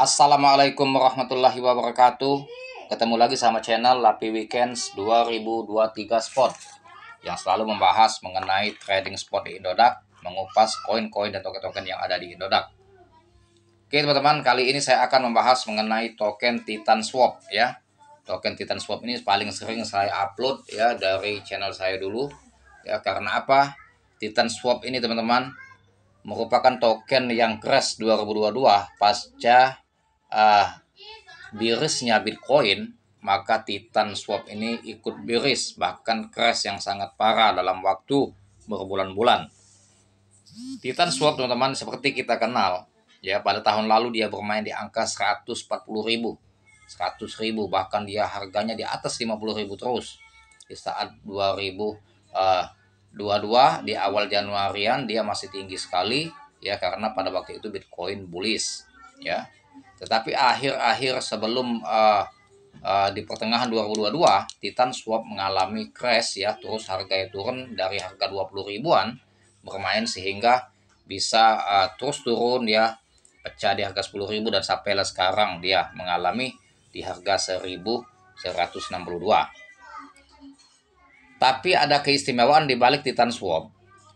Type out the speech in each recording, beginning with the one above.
Assalamualaikum warahmatullahi wabarakatuh Ketemu lagi sama channel Lapi Weekends 2023 Spot Yang selalu membahas mengenai trading spot di Indodax Mengupas koin-koin dan token-token yang ada di Indodax Oke teman-teman kali ini saya akan membahas mengenai token Titan Swap ya Token Titan Swap ini paling sering saya upload ya dari channel saya dulu Ya karena apa? Titan Swap ini teman-teman merupakan token yang crash 2022 pasca uh, birisnya Bitcoin, maka Titan Swap ini ikut biris, bahkan crash yang sangat parah dalam waktu berbulan-bulan. Titan Swap teman-teman seperti kita kenal, ya pada tahun lalu dia bermain di angka 140 ribu, 100 ribu, bahkan dia harganya di atas 50 ribu terus. Di saat 2022 ah, di awal Januarian dia masih tinggi sekali, ya karena pada waktu itu Bitcoin bullish, ya tetapi akhir-akhir sebelum uh, uh, di pertengahan 2022, Titan Swap mengalami crash ya, terus harganya turun dari harga 20 ribuan bermain sehingga bisa uh, terus turun ya, pecah di harga 10 ribu dan sampai sekarang dia mengalami di harga 1162. Tapi ada keistimewaan di balik Titan Swap.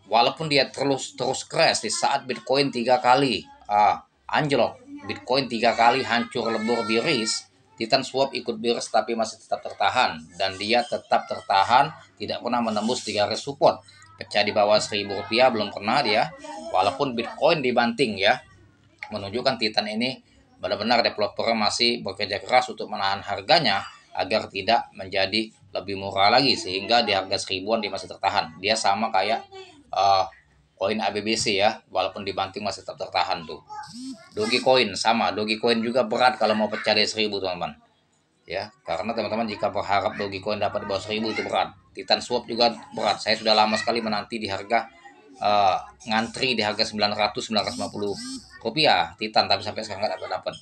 Walaupun dia terus terus crash di saat Bitcoin tiga kali uh, anjlok Bitcoin tiga kali hancur lebur biris, Titan Swap ikut biris tapi masih tetap tertahan dan dia tetap tertahan tidak pernah menembus tiga res support. Pecah di bawah seribu rupiah belum pernah dia walaupun Bitcoin dibanting ya. Menunjukkan Titan ini benar-benar developer masih bekerja keras untuk menahan harganya agar tidak menjadi lebih murah lagi sehingga di harga seribuan dia masih tertahan. Dia sama kayak uh, koin ABBC ya walaupun dibanting masih tetap tertahan tuh dogi koin sama dogi koin juga berat kalau mau pecah dari seribu teman-teman ya karena teman-teman jika berharap dogi koin dapat di bawah seribu itu berat Titan Swap juga berat saya sudah lama sekali menanti di harga uh, ngantri di harga 900 950 rupiah Titan tapi sampai sekarang nggak dapat dapat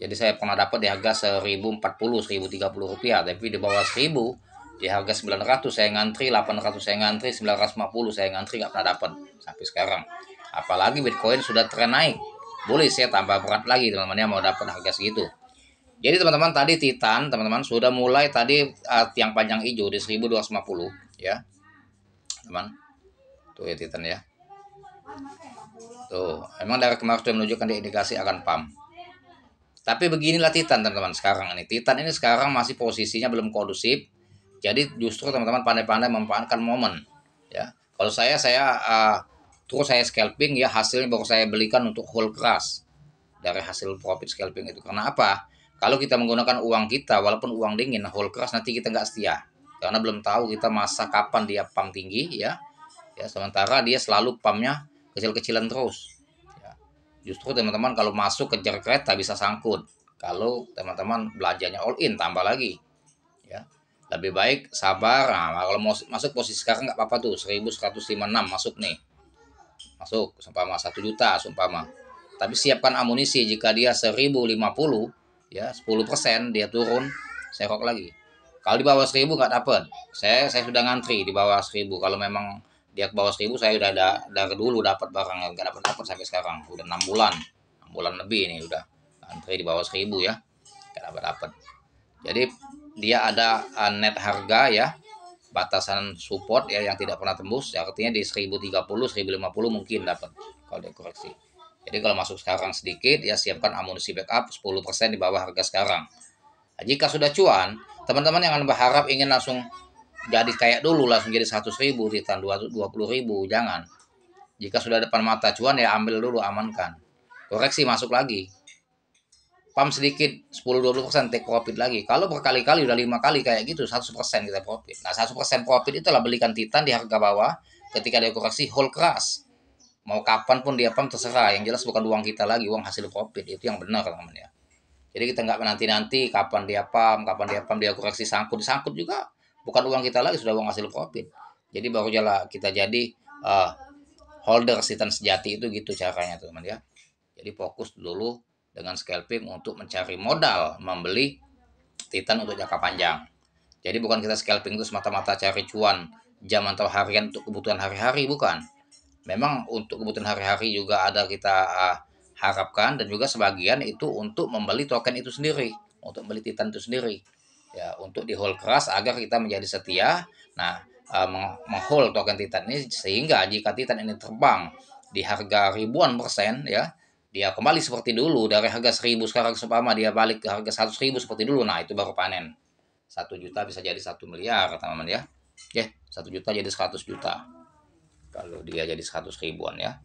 jadi saya pernah dapat di harga 1040 1030 rupiah tapi di bawah seribu di harga 900 saya ngantri 800 saya ngantri 950 saya ngantri nggak pernah dapat sampai sekarang apalagi Bitcoin sudah tren naik boleh saya tambah berat lagi teman-teman ya mau dapat harga segitu jadi teman-teman tadi Titan teman-teman sudah mulai tadi uh, tiang panjang hijau di 1250 ya teman tuh ya Titan ya tuh emang dari kemarin sudah menunjukkan dia indikasi akan pump tapi beginilah Titan teman-teman sekarang ini Titan ini sekarang masih posisinya belum kondusif jadi justru teman-teman pandai-pandai memanfaatkan momen ya. Kalau saya saya uh, terus saya scalping ya hasilnya baru saya belikan untuk hold keras dari hasil profit scalping itu. Karena apa? Kalau kita menggunakan uang kita walaupun uang dingin hold keras nanti kita nggak setia karena belum tahu kita masa kapan dia pump tinggi ya. Ya sementara dia selalu pamnya kecil-kecilan terus. Ya. Justru teman-teman kalau masuk kejar kereta bisa sangkut. Kalau teman-teman belanjanya all in tambah lagi lebih baik sabar nah, kalau mau masuk posisi sekarang nggak apa-apa tuh 1156 masuk nih masuk mah 1 juta mah tapi siapkan amunisi jika dia 1050 ya 10 persen dia turun serok lagi kalau di bawah 1000 nggak dapet saya saya sudah ngantri di bawah 1000 kalau memang dia ke bawah 1000 saya udah ada dari dulu dapat barang yang nggak dapat dapat sampai sekarang udah enam bulan 6 bulan lebih ini udah antri di bawah 1000 ya nggak dapat dapat jadi dia ada eh, net harga ya batasan support ya yang tidak pernah tembus ya artinya di 1030 1050 mungkin dapat kalau dia koreksi jadi kalau masuk sekarang sedikit ya siapkan amunisi backup 10% di bawah harga sekarang nah, jika sudah cuan teman-teman yang berharap ingin langsung jadi kayak dulu langsung jadi 100 ribu di tahun 20 ribu jangan jika sudah depan mata cuan ya ambil dulu amankan koreksi masuk lagi pump sedikit 10-20% take profit lagi. Kalau berkali-kali udah lima kali kayak gitu 100% kita profit. Nah 100% profit itulah belikan Titan di harga bawah ketika dia koreksi hold keras. Mau kapan pun dia pump terserah. Yang jelas bukan uang kita lagi, uang hasil profit. Itu yang benar teman-teman ya. Jadi kita nggak menanti-nanti kapan dia pump, kapan dia pump, dia koreksi sangkut. Sangkut juga bukan uang kita lagi, sudah uang hasil profit. Jadi baru jala kita jadi uh, holder Titan sejati itu gitu caranya teman-teman ya. Jadi fokus dulu dengan scalping untuk mencari modal membeli Titan untuk jangka panjang. Jadi bukan kita scalping itu semata-mata cari cuan jam atau harian untuk kebutuhan hari-hari bukan. Memang untuk kebutuhan hari-hari juga ada kita uh, harapkan dan juga sebagian itu untuk membeli token itu sendiri, untuk beli Titan itu sendiri. Ya, untuk di hold keras agar kita menjadi setia. Nah, uh, menghold token Titan ini sehingga jika Titan ini terbang di harga ribuan persen ya dia kembali seperti dulu dari harga 1000 sekarang seumpama dia balik ke harga seratus ribu seperti dulu nah itu baru panen satu juta bisa jadi satu miliar teman-teman ya ya satu juta jadi 100 juta kalau dia jadi 100 ribuan ya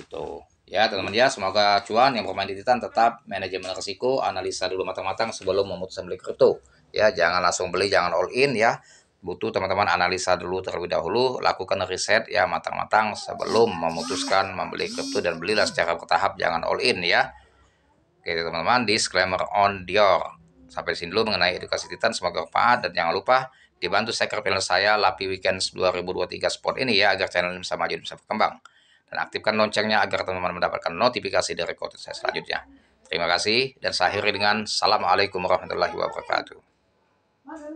gitu ya teman-teman ya semoga cuan yang bermain di Titan tetap manajemen resiko analisa dulu matang-matang sebelum memutuskan beli kripto ya jangan langsung beli jangan all in ya butuh teman-teman analisa dulu terlebih dahulu, lakukan riset ya matang-matang sebelum memutuskan membeli kripto dan belilah secara bertahap, jangan all in ya. Oke teman-teman, disclaimer on Dior. Sampai sini dulu mengenai edukasi Titan, semoga bermanfaat dan jangan lupa dibantu seker channel saya Lapi Weekends 2023 Sport ini ya agar channel ini bisa maju dan bisa berkembang. Dan aktifkan loncengnya agar teman-teman mendapatkan notifikasi dari konten saya selanjutnya. Terima kasih dan saya akhiri dengan Assalamualaikum warahmatullahi wabarakatuh.